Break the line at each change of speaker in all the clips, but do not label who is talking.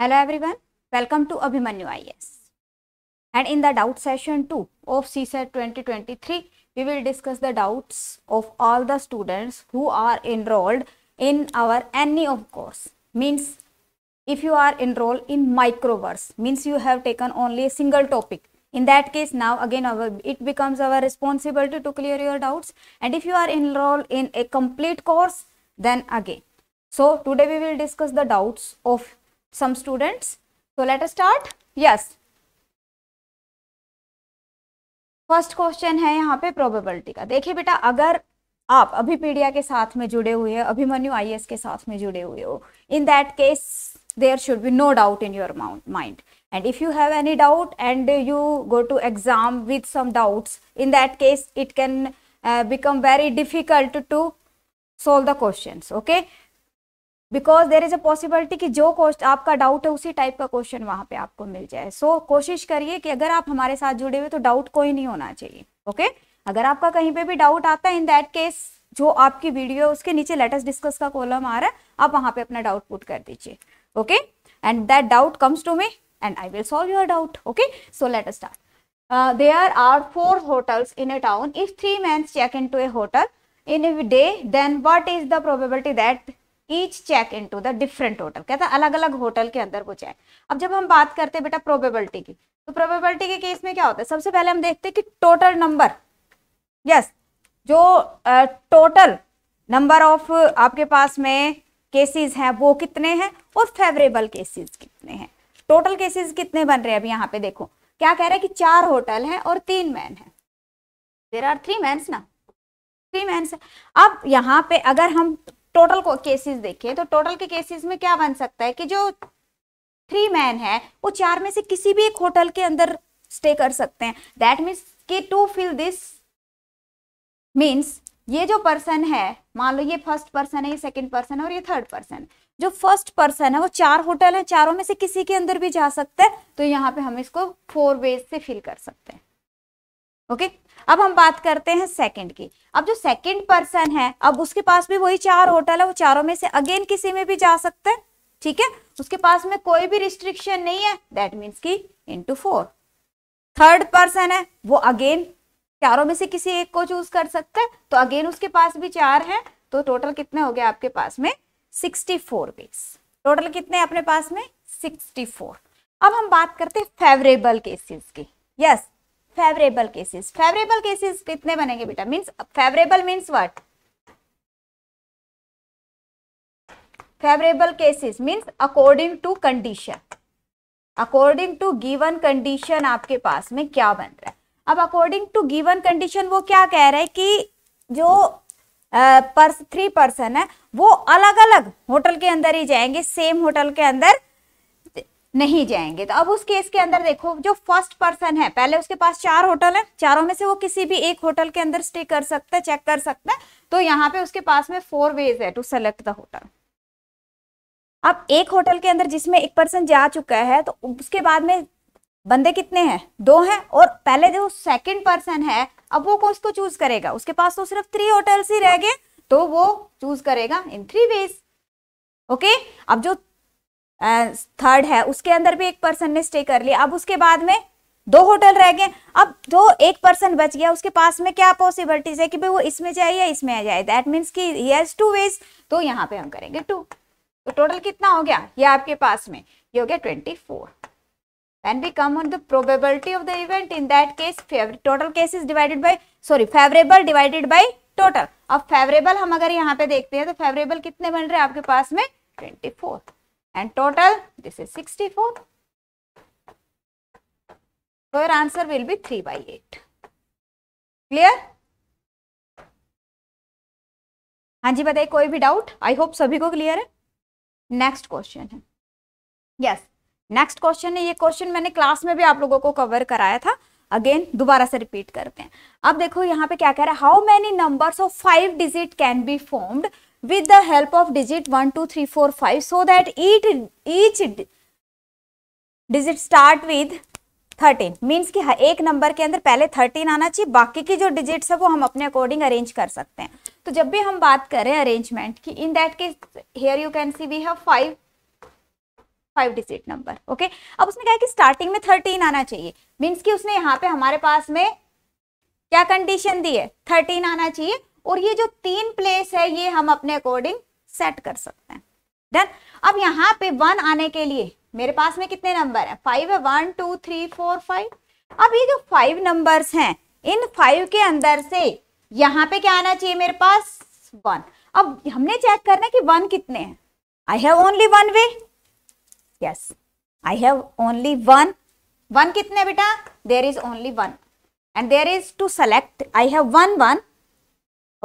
Hello everyone, welcome to Abhimanyu IS. And in the doubt session 2 of CSET 2023, we will discuss the doubts of all the students who are enrolled in our any of course. Means if you are enrolled in microverse, means you have taken only a single topic. In that case, now again our, it becomes our responsibility to clear your doubts. And if you are enrolled in a complete course, then again. So today we will discuss the doubts of some students so let us start yes first question है यहाँ पे probability का देखिए बेटा अगर आप अभी पीडिया के साथ में जुड़े हुए हैं अभिमन्यु आई के साथ में जुड़े हुए हो in that case there should be no doubt in your mind and if you have any doubt and you go to exam with some doubts in that case it can become very difficult to solve the question okay because there is a possibility कि जो आपका doubt है उसी type का question वहां पे आपको मिल जाए सो so, कोशिश करिए कि अगर आप हमारे साथ जुड़े हुए तो डाउट कोई नहीं होना चाहिए ओके okay? अगर आपका कहीं पे भी डाउट आता है इन दैट केस जो आपकी वीडियो है उसके नीचे लेटेस्ट डिस्कस का कॉलम आ रहा है आप वहां पे अपना डाउट पुट कर दीजिए okay and that doubt comes to me and I will solve your doubt okay so let start there are four hotels in a town if three man check in to a hotel in day then then is the the that each check in to the different hotel कहता है अलग अलग hotel के अंदर वो check अब जब हम बात करते हैं बेटा प्रोबेबिलिटी की तो प्रोबेबिलिटी के केस में क्या होता है सबसे पहले हम देखते हैं कि टोटल नंबर यस जो टोटल नंबर ऑफ आपके पास में केसेस हैं वो कितने हैं और फेवरेबल केसेस कितने हैं टोटल केसेस कितने बन रहे हैं अभी यहाँ पे देखो क्या कह रहे हैं कि चार होटल हैं और तीन मैन हैं देर आर थ्री मैंस ना थ्री मैंस अब यहाँ पे अगर हम टोटल को केसेस देखें तो टोटल के केसेस में क्या बन सकता है कि जो थ्री मैन है वो चार में से किसी भी एक होटल के अंदर स्टे कर सकते हैं दैट मीन्स के टू फिल दिस मीन्स ये जो पर्सन है मान लो ये फर्स्ट पर्सन है ये सेकेंड पर्सन है और ये थर्ड पर्सन जो फर्स्ट पर्सन है वो चार होटल है चारों में से किसी के अंदर भी जा सकते हैं तो यहाँ पे हम इसको फोर वेज से फिल कर सकते हैं ओके okay? अब हम बात करते हैं सेकंड की अब जो सेकंड पर्सन है अब उसके पास भी वही चार होटल है वो चारों में से अगेन किसी में भी जा सकता है ठीक है उसके पास में कोई भी रिस्ट्रिक्शन नहीं है दैट मीन्स की इंटू फोर थर्ड पर्सन है वो अगेन चारों में से किसी एक को चूज कर सकता है तो अगेन उसके पास भी चार है तो टोटल कितने हो गए आपके पास में सिक्सटी फोर बेस टोटल कितने अपने पास में सिक्सटी फोर अब हम बात करते हैं फेवरेबल केसेस की yes favourable cases favourable cases कितने बनेंगे बेटा means favourable means what favourable cases means according to condition according to given condition आपके पास में क्या बन रहा है अब अकॉर्डिंग टू गिवन कंडीशन वो क्या कह रहा है कि जो थ्री uh, पर्सन है वो अलग अलग होटल के अंदर ही जाएंगे सेम होटल के अंदर नहीं जाएंगे तो अब उस केस के अंदर देखो जो फर्स्ट पर्सन है पहले उसके पास चार होटल है चारों में से वो किसी भी एक होटल के अंदर स्टे कर सकता है चेक कर सकता है तो यहाँ पे उसके पास में फोर वेज है टू सेलेक्ट द होटल अब एक होटल के अंदर जिसमें एक पर्सन जा चुका है तो उसके बाद में बंदे कितने हैं दो हैं और पहले जो सेकेंड पर्सन है अब वो उसको चूज करेगा उसके पास तो सिर्फ थ्री होटल्स ही रह गए तो वो चूज करेगा इन थ्री वेज ओके अब जो थर्ड है उसके अंदर भी एक पर्सन ने स्टे कर लिया अब उसके बाद में दो होटल रह गए अब जो एक पर्सन बच गया उसके पास में क्या पॉसिबिलिटीज है कि भाई वो इसमें जाए या इसमें आ जाए दैट मीन्स की हेयर्स टू वेज तो यहाँ पे हम करेंगे टू तो टोटल कितना हो गया ये आपके पास में ये हो गया twenty four when we come on the probability of the event in that case favor total case is divided by sorry favorable divided by total अब favorable हम अगर यहाँ पे देखते हैं तो favorable कितने बन रहे हैं आपके पास में 24 and total this is 64. So your answer will be 3 by 8.
Clear? हाँ जी बताइए
कोई भी डाउट आई होप सभी को क्लियर है नेक्स्ट क्वेश्चन है यस नेक्स्ट क्वेश्चन है ये क्वेश्चन मैंने क्लास में भी आप लोगों को कवर कराया था अगेन दोबारा से रिपीट करते हैं अब देखो यहाँ पे क्या कह रहा है how many numbers of five digit can be formed with the help of digit 1 2 3 4 5 so that each each digit start with 13 means ki एक नंबर के अंदर पहले 13 आना चाहिए बाकी की जो wo है वो हम अपने अकॉर्डिंग sakte कर सकते हैं तो जब भी हम बात करें अरेंजमेंट की in that case here you can see we have five five digit number okay अब उसने कहा कि स्टार्टिंग में थर्टीन आना चाहिए मीन्स कि उसने यहाँ पे हमारे पास में क्या कंडीशन दी है थर्टीन आना चाहिए और ये जो तीन प्लेस है ये हम अपने अकॉर्डिंग सेट कर सकते हैं डन अब यहाँ पे वन आने के लिए मेरे पास में कितने नंबर है फाइव है one two three four five अब ये जो फाइव नंबर्स हैं इन फाइव के अंदर से यहाँ पे क्या आना चाहिए मेरे पास वन अब हमने चेक करना कि वन कितने हैं I have only one way yes I have only one one कितने बेटा there is only one and there is to select I have one one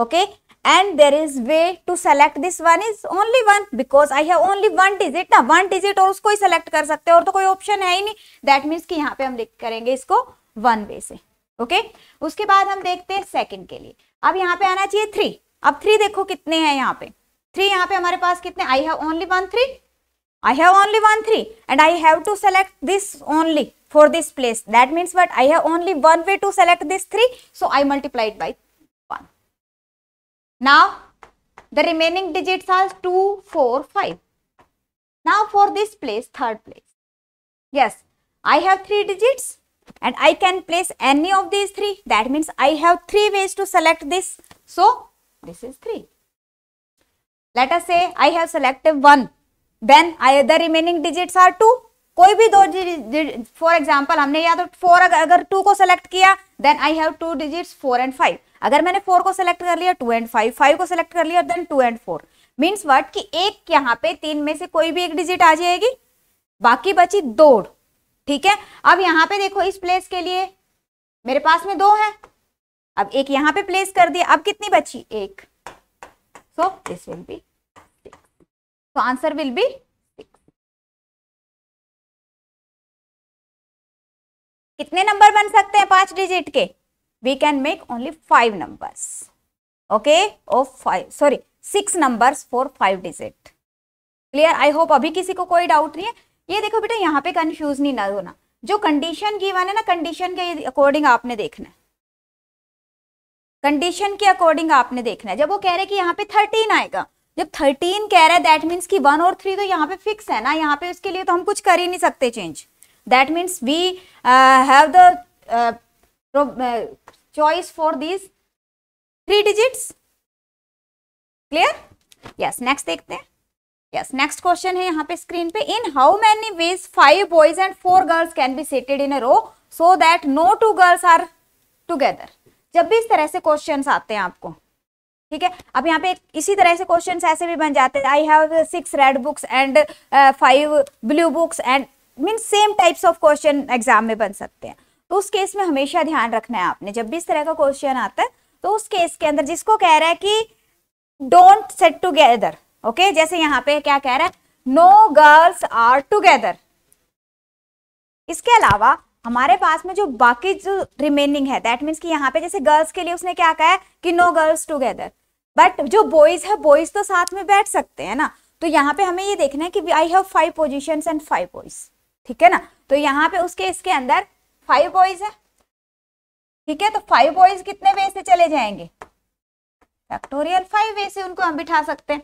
okay and there is way to select this one is only one because I have only one digit ना one digit और उसको ही select कर सकते हैं और तो कोई option है ही नहीं that means कि यहाँ पे हम करेंगे इसको one way से ओके okay? उसके बाद हम देखते हैं सेकंड के लिए अब यहाँ पे आना चाहिए थ्री अब थ्री देखो कितने हैं यहाँ पे थ्री यहाँ पे हमारे पास कितने I have only one three I have only one three and I have to select this only for this place that means but I have only one way to select this three so I multiplied by Now, the remaining digits are 2, 4, 5. Now, for this place, third place. Yes, I have three digits and I can place any of these three. That means I have three ways to select this. So, this is 3. Let us say I have selected 1. Then I, the remaining digits are 2. कोई भी दो For example, हमने याद तो four अगर to को select किया then I have two digits, four and five. अगर मैंने फोर को सिलेक्ट कर लिया टू एंड फाइव फाइव को सिलेक्ट कर लिया then two and four means what कि एक यहाँ पे तीन में से कोई भी एक डिजिट आ जाएगी बाकी बची दो ठीक है अब यहाँ पे देखो इस प्लेस के लिए मेरे पास में दो है अब एक यहाँ पे प्लेस कर दिया अब कितनी बची एक so this will be so answer will be कितने नंबर बन सकते हैं पांच डिजिट के we can make only five numbers. Okay, of oh, five sorry, six numbers for five digit. Clear I hope अभी किसी को कोई डाउट नहीं है ये देखो बेटा यहाँ पे कंफ्यूज नहीं ना होना जो कंडीशन गिवन है ना कंडीशन के अकॉर्डिंग आपने देखना है कंडीशन के अकॉर्डिंग आपने देखना है जब वो कह रहे कि यहाँ पे थर्टीन आएगा जब थर्टीन कह रहा है दैट मीन्स कि वन और थ्री तो यहाँ पे फिक्स है ना यहाँ पे उसके लिए तो हम कुछ कर ही नहीं सकते change that means we have the choice for these three digits clear yes next देखते हैं यस नेक्स्ट क्वेश्चन है यहाँ पे स्क्रीन पे in how many ways five boys and four girls can be seated in a row so that no two girls are together जब भी इस तरह से क्वेश्चन आते हैं आपको ठीक है अब यहाँ पे इसी तरह से क्वेश्चन ऐसे भी बन जाते हैं I have six red books and five blue books and mean same types of question exam में बन सकते हैं उस केस में हमेशा ध्यान रखना है आपने जब भी इस तरह का क्वेश्चन आता है तो उस केस के अंदर जिसको कह रहा है कि डोंट सेट टूगेदर ओके जैसे यहाँ पे क्या कह रहा है नो गर्ल्स आर टूगेदर इसके अलावा हमारे पास में जो बाकी जो रिमेनिंग है दैट मीन्स कि यहाँ पे जैसे गर्ल्स के लिए उसने क्या कहा है कि नो गर्ल्स टूगेदर बट जो बॉयज है बॉयज तो साथ में बैठ सकते हैं ना तो यहाँ पे हमें ये देखना है कि I have five position and five boys ठीक है ना तो यहाँ पे उसके इसके अंदर फाइव बॉयज है ठीक है तो फाइव बॉयज कितने वे से चले जाएंगे फैक्टोरियल फाइव वे से उनको हम बिठा सकते हैं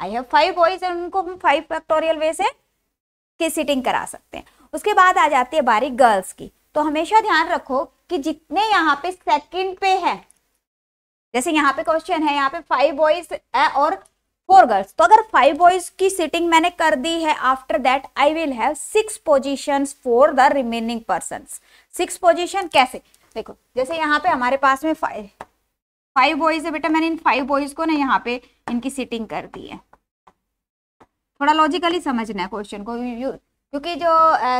आई हैव फाइव बॉयज और उनको हम फाइव फैक्टोरियल वे से की सीटिंग करा सकते हैं उसके बाद आ जाती है बारी गर्ल्स की तो हमेशा ध्यान रखो कि जितने यहाँ पे सेकंड पे है जैसे यहाँ पे क्वेश्चन है यहाँ पे फाइव बॉयज है और फोर गर्ल्स तो अगर फाइव बॉयज की सीटिंग मैंने कर दी है after that I will have six position for the remaining person six position कैसे देखो जैसे यहाँ पे हमारे पास में फाइव फाइव बॉयज है बेटा मैंने इन फाइव बॉयज को ना यहाँ पे इनकी सीटिंग कर दी है थोड़ा लॉजिकली समझना है क्वेश्चन को क्योंकि जो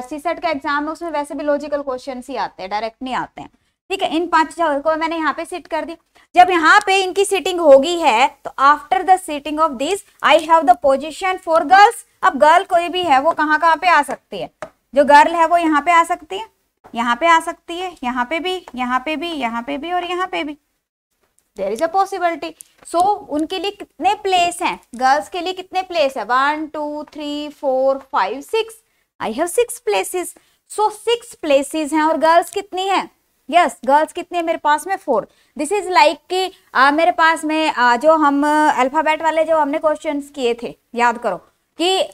सीसेट का एग्जाम है उसमें वैसे भी लॉजिकल क्वेश्चन ही आते हैं डायरेक्ट नहीं आते हैं ठीक है इन पांच को मैंने यहाँ पे सिट कर दी जब यहाँ पे इनकी सीटिंग होगी है तो after the sitting of this I have the position for girls अब गर्ल कोई भी है वो कहाँ कहाँ पे आ सकती है जो गर्ल है वो यहाँ पे आ सकती है यहाँ पे आ सकती है यहाँ पे भी यहाँ पे भी यहाँ पे भी और यहाँ पे भी देर इज अ पॉसिबिलिटी सो उनके लिए कितने प्लेस हैं गर्ल्स के लिए कितने प्लेस है one two three four five six I have six places so six places हैं और गर्ल्स कितनी है यस गर्ल्स कितने मेरे पास में फोर दिस इज लाइक कि आ, मेरे पास में आ, जो हम अल्फ़ाबेट वाले जो हमने क्वेश्चन किए थे याद करो कि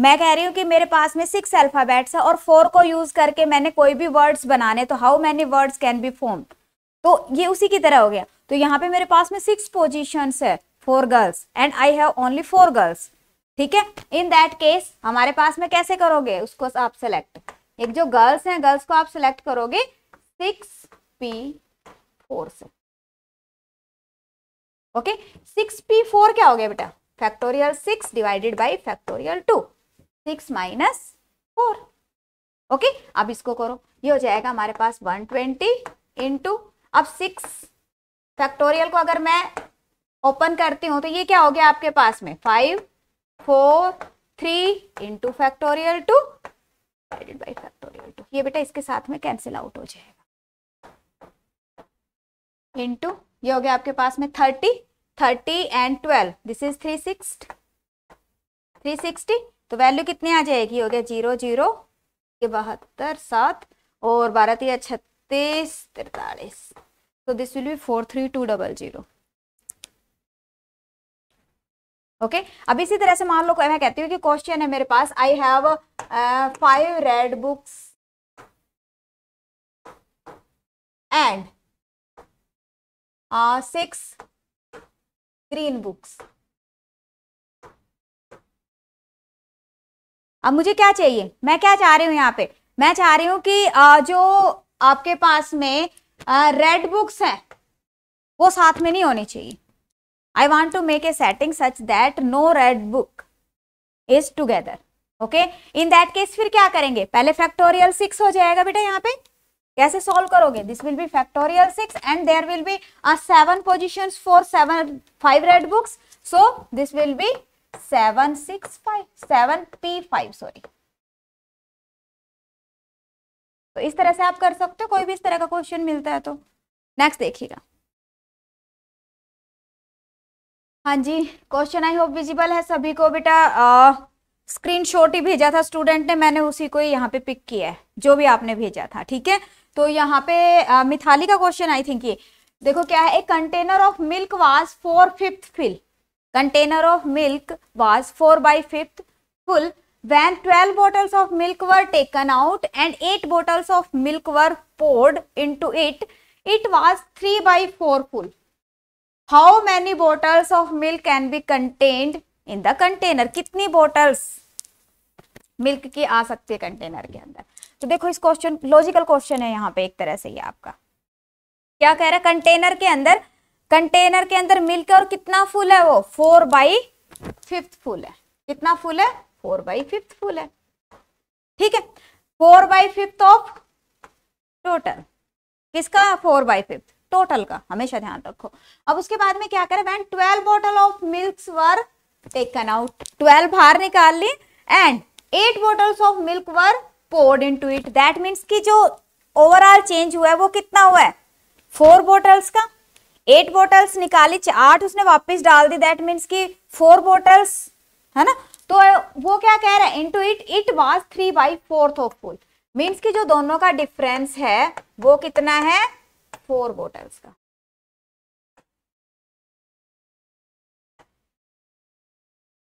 मैं कह रही हूँ कि मेरे पास में सिक्स अल्फ़ाबेट्स है और फोर को यूज़ करके मैंने कोई भी वर्ड्स बनाने तो how many words can be form तो ये उसी की तरह हो गया तो यहाँ पे मेरे पास में सिक्स पोजिशन है four girls and I have only four girls ठीक है इन दैट केस हमारे पास में कैसे करोगे उसको आप सेलेक्ट एक जो गर्ल्स हैं गर्ल्स को आप सिलेक्ट करोगे सिक्स पी फोर से ओके सिक्स पी फोर क्या हो गया बेटा factorial six divided by factorial two six minus four okay अब इसको करो ये हो जाएगा हमारे पास वन ट्वेंटी इंटू अब सिक्स फैक्टोरियल को अगर मैं ओपन करती हूँ तो ये क्या हो गया आपके पास में five four three into factorial two divided by factorial two ये बेटा इसके साथ में कैंसिल आउट हो जाएगा इंटू ये हो गया आपके पास में thirty thirty and twelve this is three six three sixty तो वैल्यू कितनी आ जाएगी हो गया जीरो जीरो बहत्तर सात और बारह तीन छत्तीस तिरतालीस तो this will be four three two double zero okay अब इसी तरह से मान लो मैं कहती हूँ कि क्वेश्चन है मेरे पास I have five red books
and uh, six green books.
अब मुझे क्या चाहिए मैं क्या चाह रही हूं यहाँ पे मैं चाह रही हूं कि uh, जो आपके पास में रेड uh, बुक्स हैं वो साथ में नहीं होनी चाहिए I want to make a setting such that no red book is together okay in that case फिर क्या करेंगे पहले फैक्टोरियल सिक्स हो जाएगा बेटा यहाँ पे कैसे सॉल्व करोगे this will be factorial six and there will be seven position for seven five red books so this will be seven six five seven P five sorry तो इस तरह से आप कर सकते हो कोई भी इस तरह का क्वेश्चन मिलता है तो
नेक्स्ट देखिएगा
हाँ जी क्वेश्चन आई होप विजिबल है सभी को बेटा स्क्रीनशॉट ही भेजा था स्टूडेंट ने मैंने उसी को ही यहाँ पे पिक किया है जो भी आपने भेजा था ठीक है तो यहाँ पे मिथाली का क्वेश्चन आई थिंक ये देखो क्या है एक container of milk was four fifth full container of milk was four by fifth full when twelve bottles of milk were taken out and eight bottles of milk were poured in it it was three by full How many bottles of milk can be contained in the container? कितनी bottles milk की आ सकती है container के अंदर तो देखो इस question logical question है यहाँ पे एक तरह से ये आपका क्या कह रहा है कंटेनर के अंदर कंटेनर के अंदर मिलकर और कितना फुल है वो फोर बाई फिफ्थ फुल है कितना फुल है फोर बाई फिफ्थ फुल है ठीक है four by fifth of total किसका फोर बाई फिफ्थ टोटल का हमेशा ध्यान रखो अब उसके बाद में क्या करें and twelve bottle of milk were taken out twelve बाहर निकाल ली and eight bottles of milk were poured into it that means कि जो ओवरऑल चेंज हुआ है वो कितना हुआ है फोर बोटल्स का एट बोटल्स निकाली आठ उसने वापस डाल दी दैट मीन्स कि फोर बोटल्स है ना तो वो क्या कह रहा है into it it was three by fourth of full means कि जो दोनों का डिफरेंस है वो कितना है फोर बोटल्स का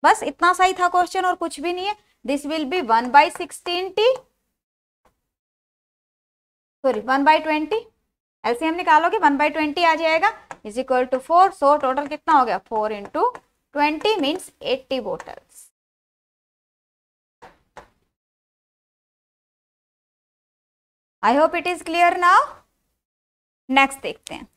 बस इतना सही था क्वेश्चन और कुछ भी नहीं है this will be one by sixteen टी sorry one by twenty LCM निकालोगे वन बाई ट्वेंटी आ जाएगा is equal to four so total कितना हो गया four into twenty means eighty bottles
I hope it is clear now next
देखते हैं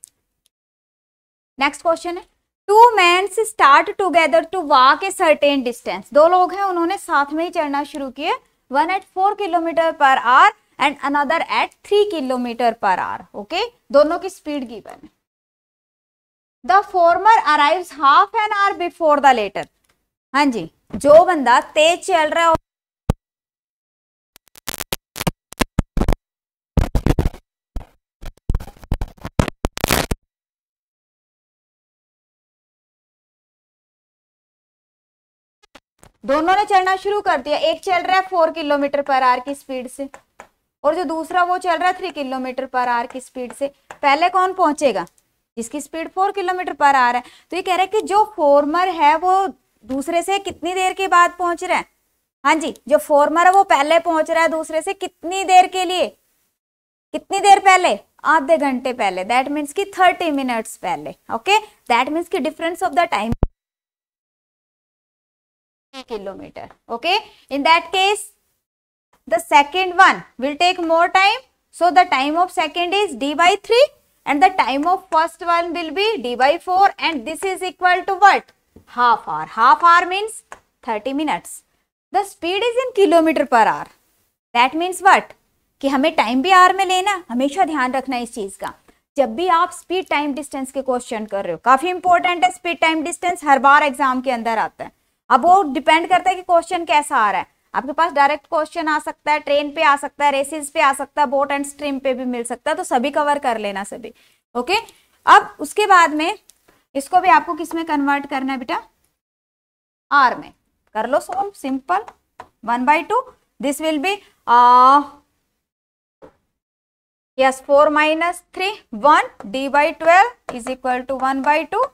next question है two mans start together to walk a certain distance दो लोग हैं उन्होंने साथ में ही चढ़ना शुरू किए one at four kilometer per hour and another at three kilometer per hour okay दोनों की speed given when the former arrive half an hour before the latter हाँ जी जो बंदा तेज चल रहा है दोनों ने चलना शुरू कर दिया एक चल रहा है फोर किलोमीटर पर आर की स्पीड से और जो दूसरा वो चल रहा है थ्री किलोमीटर पर आर की स्पीड से पहले कौन पहुंचेगा जिसकी स्पीड फोर किलोमीटर पर आ रहा है तो ये कह रहा है कि जो फॉर्मर है वो दूसरे से कितनी देर के बाद पहुंच रहा है हाँ जी जो फॉर्मर है वो पहले पहुंच रहा है दूसरे से कितनी देर के लिए कितनी देर पहले आधे घंटे पहले दैट मीन्स की थर्टी मिनट्स पहले ओके दैट मीन्स की difference of the time kilometer okay in that case the second one will take more time. So the time of second is d by 3 and the time of first one will be d by 4 and this is equal to what? Half hour. Half hour means 30 minutes. The speed is in kilometer per hour. That means what? ki hame time bhi hour mein lena hamesha dhyan rakhna is cheez ka जब भी आप speed time distance के question कर रहे हो काफ़ी important है speed time distance हर बार एग्जाम के अंदर आता है अब वो डिपेंड करता है कि क्वेश्चन कैसा आ रहा है आपके पास डायरेक्ट क्वेश्चन आ सकता है ट्रेन पे आ सकता है रेसिस पे आ सकता है बोट एंड स्ट्रीम पे भी मिल सकता है तो सभी कवर कर लेना सभी ओके अब उसके बाद में इसको भी आपको किस में कन्वर्ट करना है बेटा आर में कर लो solve simple one by two this will be yes four minus three one D by twelve is equal to one by two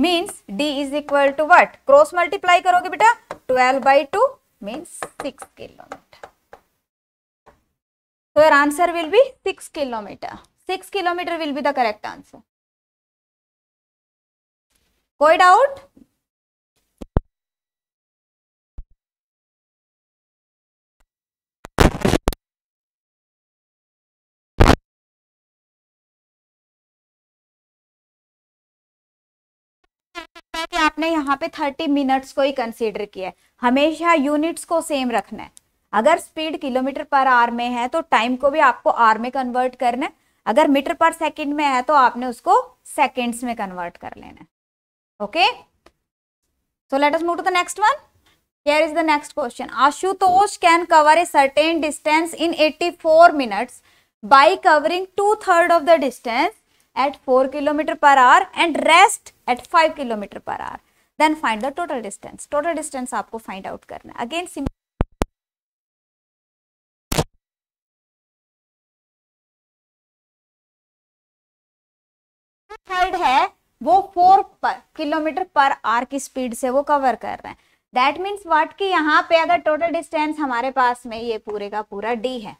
means D is equal to what cross multiply करोगे बेटा twelve by two means 6 kilometer. So your answer will be 6 kilometer. 6 kilometer will be the correct
answer. Go it out.
है कि आपने यहाँ पे thirty minutes को ही consider किया है हमेशा यूनिट्स को सेम रखना है अगर स्पीड किलोमीटर पर आर में है तो टाइम को भी आपको आर में कन्वर्ट करना है अगर मीटर पर सेकंड में है तो आपने उसको सेकंड्स में कन्वर्ट कर लेना है okay so let us move to the next one here is the next question ashutosh can cover a certain distance in 84 minutes by covering two third of the distance at 4 km per hour and rest at 5 km per hour. Then find the total distance. Total distance आपको find out करना है. Again third है वो four kilometer per hour की speed से वो cover कर रहे हैं दैट मीन्स वाट कि यहाँ पे अगर टोटल डिस्टेंस हमारे पास में ये पूरे का पूरा डी है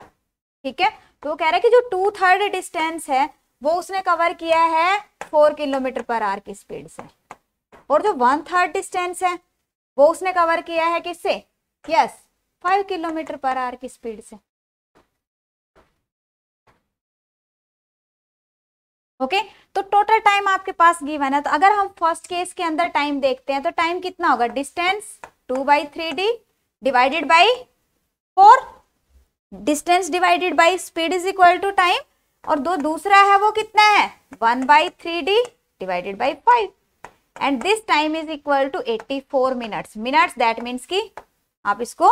ठीक है तो कह रहा है कि जो टू थर्ड डिस्टेंस है वो उसने कवर किया है फोर किलोमीटर पर आर की स्पीड से और जो वन थर्ड डिस्टेंस है वो उसने कवर किया है किससे yes five kilometer per hour की स्पीड से ओके okay? तो टोटल टाइम आपके पास गिवन है तो अगर हम फर्स्ट केस के अंदर टाइम देखते हैं तो टाइम कितना होगा distance two by three D divided by four distance divided by speed is equal to time और दो दूसरा है वो कितना है one by three D divided by five and this time is equal to eighty four minutes minutes that means कि आप इसको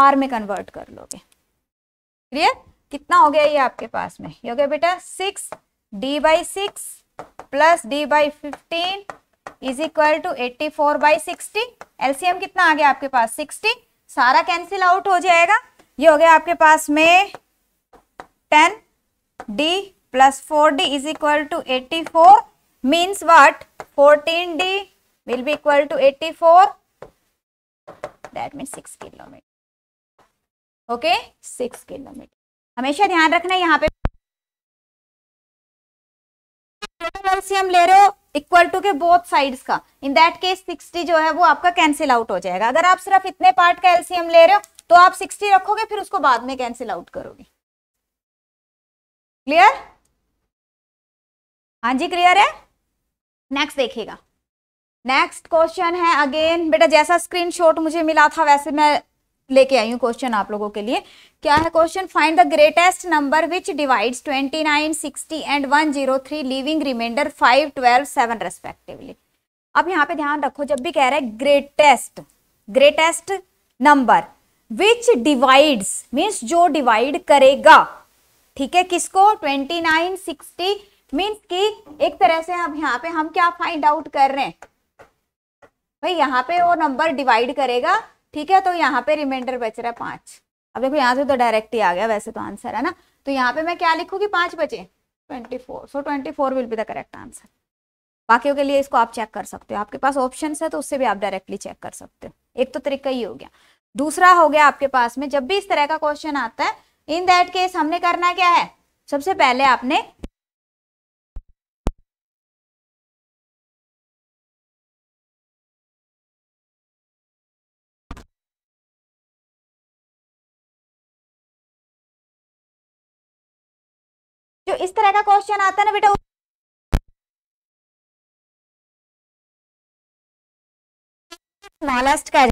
आर में कन्वर्ट कर लोगे क्लियर कितना हो गया ये आपके पास में ये हो गया बेटा six D by six plus D by fifteen is equal to eighty four by sixty LCM कितना आ गया आपके पास सिक्सटी सारा कैंसिल आउट हो जाएगा ये हो गया आपके पास में ten d plus 4d is equal to 84 means what 14d will be equal to 84 that means 6 km okay 6 kilometer हमेशा ध्यान रखना यहाँ पे एलसीएम ले रहे हो इक्वल टू के बोथ साइड्स का इन दैट केस 60 जो है वो आपका कैंसिल आउट हो जाएगा अगर आप सिर्फ इतने पार्ट का एलसीएम ले रहे हो तो आप 60 रखोगे फिर उसको बाद में कैंसिल आउट करोगे क्लियर हाँ जी क्लियर है नेक्स्ट देखिएगा नेक्स्ट क्वेश्चन है अगेन बेटा जैसा स्क्रीनशॉट मुझे मिला था वैसे मैं लेके आई हूँ क्वेश्चन आप लोगों के लिए क्या है question find the greatest number which divides 29, 60 and 103 leaving remainder 5, 12, 7 respectively अब यहाँ पे ध्यान रखो जब भी कह रहे हैं greatest greatest number which divides means जो डिवाइड करेगा ठीक है किसको ट्वेंटी नाइन सिक्सटी मीन्स कि एक तरह से हम यहाँ पे हम क्या फाइंड आउट कर रहे हैं भाई यहाँ पे वो नंबर डिवाइड करेगा ठीक है तो यहाँ पे रिमाइंडर बच रहा है पांच अब देखो यहाँ से तो डायरेक्ट ही आ गया वैसे तो आंसर है ना तो यहाँ पे मैं क्या लिखूंगी पांच बचे twenty four so twenty four will be the correct answer बाकियों के लिए इसको आप चेक कर सकते हो आपके पास ऑप्शन है तो उससे भी आप डायरेक्टली चेक कर सकते हो एक तो तरीका ही हो गया दूसरा हो गया आपके पास में जब भी इस तरह का क्वेश्चन आता है इन दैट केस हमने करना क्या है सबसे पहले आपने
जो इस तरह का क्वेश्चन आता है ना बेटा स्मॉलेस्ट का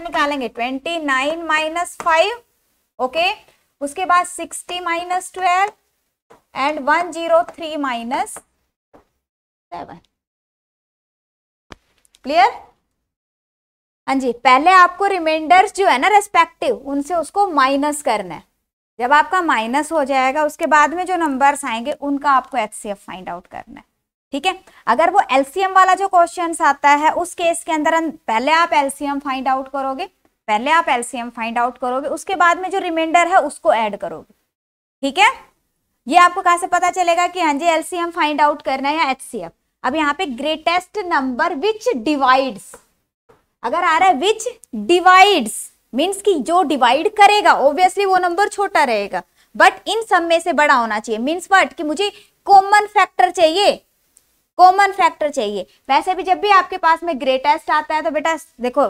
निकालेंगे
twenty nine minus five okay उसके बाद sixty minus twelve and one zero three minus seven clear हाँ जी पहले आपको रिमाइंडर्स जो है ना रेस्पेक्टिव उनसे उसको माइनस करना है जब आपका माइनस हो जाएगा उसके बाद में जो नंबर्स आएंगे उनका आपको एच फाइंड आउट करना है ठीक है अगर वो एलसीएम वाला जो क्वेश्चन आता है उस केस के अंदर पहले आप एलसीएम फाइंड आउट करोगे पहले आप एलसीएम फाइंड आउट करोगे उसके बाद में जो रिमाइंडर है उसको ऐड करोगे ठीक है ये आपको कहाँ से पता चलेगा कि हाँ जी एलसीएम फाइंड आउट करना है या एचसीएम अब यहाँ पे ग्रेटेस्ट नंबर विच डिवाइड्स अगर आ रहा है विच डिवाइड्स मीन्स कि जो डिवाइड करेगा ऑब्वियसली वो नंबर छोटा रहेगा बट इन सब में से बड़ा होना चाहिए मीन्स वट कि मुझे कॉमन फैक्टर चाहिए कॉमन फैक्टर चाहिए वैसे भी जब भी आपके पास में ग्रेटेस्ट आता है तो बेटा देखो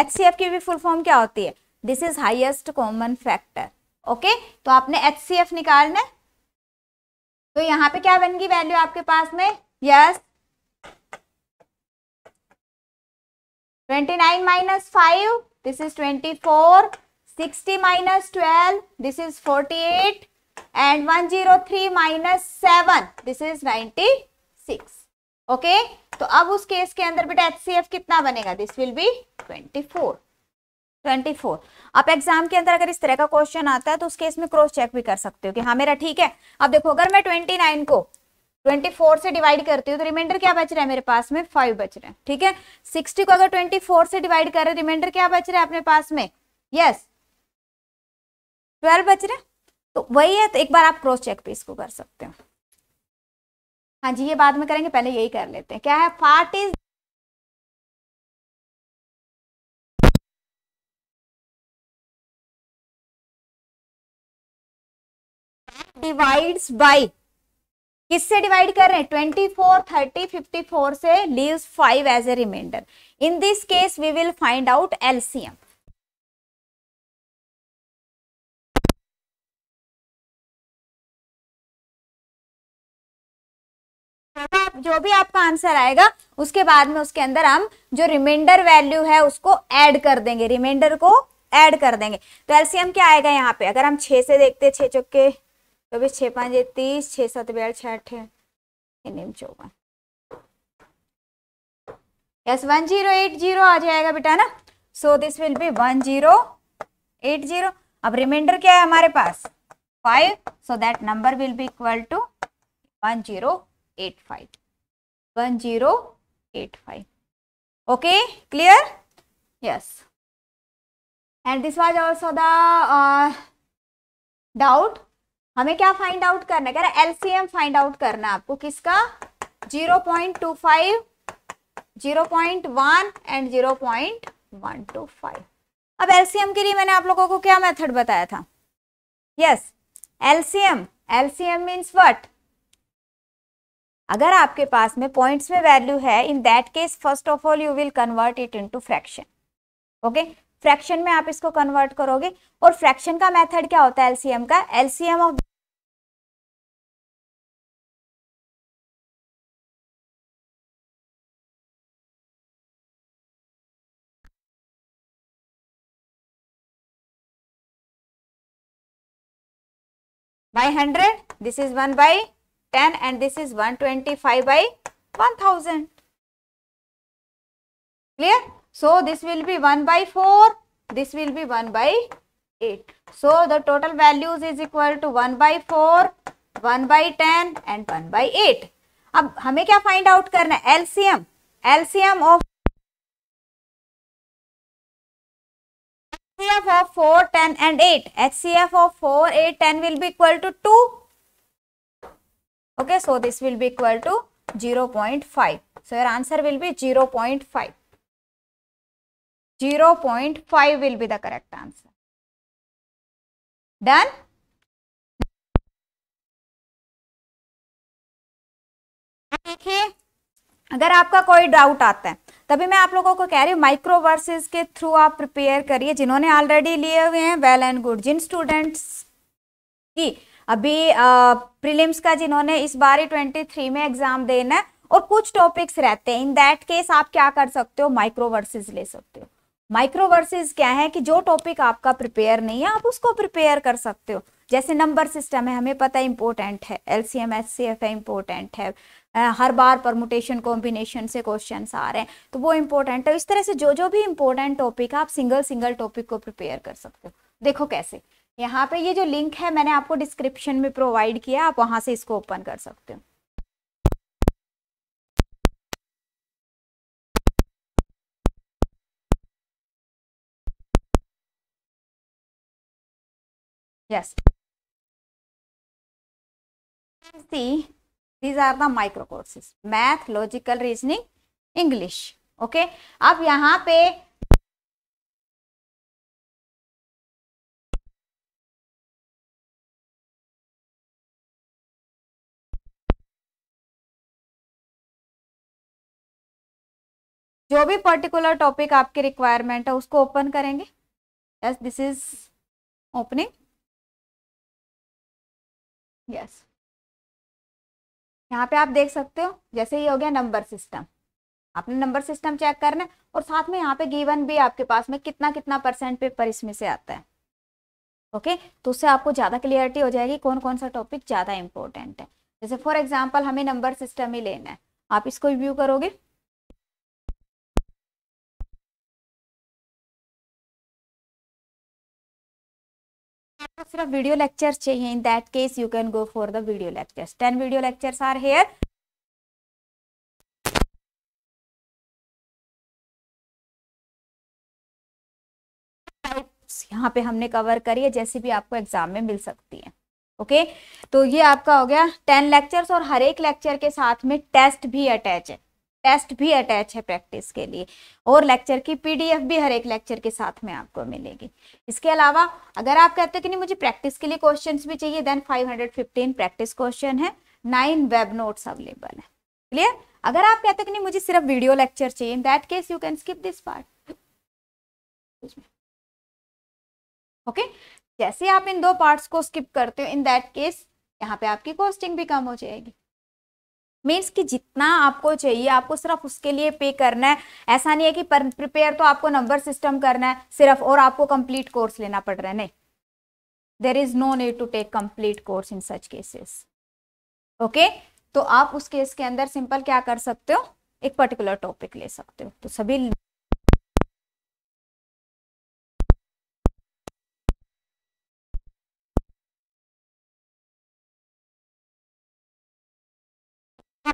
एच सी एफ की भी फुल फॉर्म क्या होती है this is highest common factor okay तो आपने एच सी एफ निकालना है तो यहाँ पे क्या बन गई वैल्यू आपके पास में yes twenty nine minus five this is twenty four sixty minus twelve this is forty eight and one zero three minus seven this is ninety six okay तो अब उस केस के अंदर बेटा एच कितना बनेगा this will be twenty four twenty four आप exam के अंदर अगर इस तरह का क्वेश्चन आता है तो उस केस में क्रॉस चेक भी कर सकते हो कि हाँ मेरा ठीक है अब देखो अगर मैं ट्वेंटी नाइन को ट्वेंटी फोर से डिवाइड करती हूँ तो रिमाइंडर क्या बच रहा है मेरे पास में फाइव बच रहा है ठीक है सिक्सटी को अगर ट्वेंटी फोर से डिवाइड कर रहे रिमाइंडर क्या बच रहा है अपने पास में यस ट्वेल्व बच रहे तो वही है तो एक बार आप क्रॉस चेक भी इसको कर सकते हो हाँ जी ये बाद में करेंगे पहले यही कर लेते
हैं क्या है फाट इज
डिवाइड्स बाई किससे डिवाइड कर रहे हैं twenty four thirty fifty four से leave five as a remainder in this case we will find out LCM
होगा जो भी आपका आंसर
आएगा उसके बाद में उसके अंदर हम जो रिमाइंडर वैल्यू है उसको ऐड कर देंगे रिमाइंडर को ऐड कर देंगे तो एलसीएम क्या आएगा यहाँ पे अगर हम छः से देखते हैं चौके चौबीस छह पांच तीस छह सात बयाल छह अठे चौवन yes one zero eight zero आ जाएगा बेटा ना so this will be one zero eight zero अब रिमाइंडर क्या है हमारे पास five so that number will be equal to one zero eight five one zero eight five okay clear yes and this was also the doubt हमें क्या find out करना है कह रहा है एलसीएम फाइंड आउट करना आपको किसका 0.25 0.1 एंड 0.125 अब एलसीएम के लिए मैंने आप लोगों को क्या मेथड बताया था yes LCM LCM means what अगर आपके पास में पॉइंट्स में वैल्यू है in that case first of all you will convert it into fraction okay fraction में आप इसको कन्वर्ट करोगे और फ्रैक्शन का मेथड क्या होता है एलसीएम का LCM of by hundred this is one by 10 and this is 125 by 1000. Clear? So, this will be 1 by 4, this will be 1 by 8. So, the total values is equal to 1 by 4, 1 by 10 and 1 by 8. अब हमें क्या find out करना है LCM LCM of HCF of 4 10 and 8 HCF of 4 8 10 will be equal to 2 Okay, so this will be equal to 0.5. So your answer will be 0.5. 0.5
will be the correct answer. Done?
देखिए अगर आपका कोई doubt आता है तभी मैं आप लोगों को कह रही हूँ माइक्रो वर्सेज के थ्रू आप प्रिपेयर करिए जिन्होंने ऑलरेडी लिए हुए हैं वेल एंड गुड जिन स्टूडेंट्स की अभी प्रीलिम्स का जिन्होंने इस बार ही ट्वेंटी थ्री में एग्जाम देना है और कुछ टॉपिक्स रहते हैं इन दैट केस आप क्या कर सकते हो माइक्रोवर्सेज ले सकते हो माइक्रोवर्सेज क्या है कि जो टॉपिक आपका प्रिपेयर नहीं है आप उसको प्रिपेयर कर सकते हो जैसे नंबर सिस्टम है हमें पता है इंपॉर्टेंट है L C M S C F है इंपॉर्टेंट है हर बार परमुटेशन कॉम्बिनेशन से क्वेश्चन आ रहे हैं तो वो इंपॉर्टेंट है तो इस तरह से जो जो भी इंपॉर्टेंट टॉपिक है आप सिंगल सिंगल टॉपिक को प्रिपेयर कर सकते हो देखो कैसे यहाँ पे ये जो लिंक है मैंने आपको डिस्क्रिप्शन में प्रोवाइड किया आप वहां से इसको ओपन कर सकते हो yes these are the micro courses math logical reasoning English okay आप यहाँ पे
जो भी पर्टिकुलर टॉपिक आपके रिक्वायरमेंट है उसको ओपन करेंगे yes this is opening
yes यहाँ पे आप देख सकते हो जैसे ही हो गया नंबर सिस्टम आपने नंबर सिस्टम चेक करना है और साथ में यहाँ पे गिवन भी आपके पास में कितना कितना परसेंट पेपर इसमें से आता है ओके okay? तो उससे आपको ज़्यादा क्लियरिटी हो जाएगी कौन कौन सा टॉपिक ज़्यादा इंपॉर्टेंट है जैसे फॉर एग्जाम्पल हमें नंबर सिस्टम ही लेना है आप इसको रिव्यू करोगे
सिर्फ वीडियो लेक्चर चाहिए in that case you can go for the video lectures ten video lectures are here
यहाँ पे हमने कवर करी है जैसे भी आपको एग्जाम में मिल सकती है ओके okay? तो ये आपका हो गया टेन लेक्चर्स और हर एक लेक्चर के साथ में टेस्ट भी अटैच है टेस्ट भी अटैच है प्रैक्टिस के लिए और लेक्चर की पीडीएफ भी हर एक लेक्चर के साथ में आपको मिलेगी इसके अलावा अगर आप कहते हैं कि नहीं मुझे प्रैक्टिस के लिए क्वेश्चन भी चाहिए देन 515 प्रैक्टिस क्वेश्चन है नाइन वेब नोट्स अवेलेबल है क्लियर अगर आप कहते हैं कि नहीं मुझे सिर्फ वीडियो लेक्चर चाहिए in that case you can skip this part okay जैसे आप इन दो पार्ट्स को स्किप करते हो इन दैट केस यहाँ पे आपकी कॉस्टिंग भी कम हो जाएगी मीन्स कि जितना आपको चाहिए आपको सिर्फ उसके लिए पे करना है ऐसा नहीं है कि प्रिपेयर तो आपको नंबर सिस्टम करना है सिर्फ और आपको कंप्लीट कोर्स लेना पड़ रहा है नहीं there is no need to take complete course in such cases okay तो आप उस केस के अंदर सिंपल क्या कर सकते हो एक पर्टिकुलर टॉपिक ले सकते हो तो सभी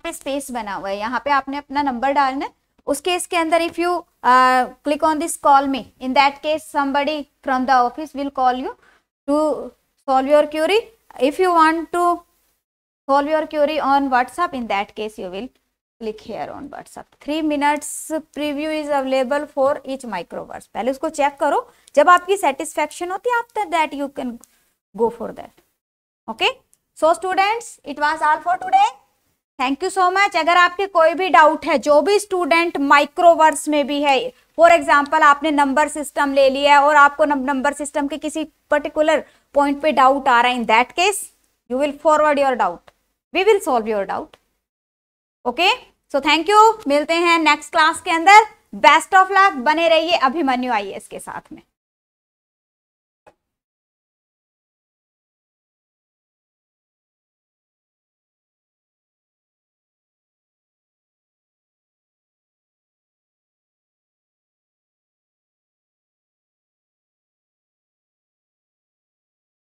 यहाँ पे स्पेस बना हुआ है यहाँ पे आपने अपना नंबर डालना है उस केस के अंदर if you click on this call me in that case somebody from the office will call you to solve your query if you want to solve your query on whatsapp in that case you will click here on whatsapp three minutes preview is available for each microcourse पहले उसको check करो जब आपकी satisfaction होती है after that you can go for that okay so students it was all for today thank you so much अगर आपके कोई भी डाउट है जो भी स्टूडेंट माइक्रोवर्स में भी है फॉर एग्जाम्पल आपने नंबर सिस्टम ले लिया है और आपको नंबर सिस्टम के किसी पर्टिकुलर पॉइंट पे डाउट आ रहा है in that case you will forward your doubt we will solve your doubt okay so thank you मिलते हैं नेक्स्ट क्लास के अंदर बेस्ट ऑफ लक बने रहिए अभिमन्यु आइए के साथ में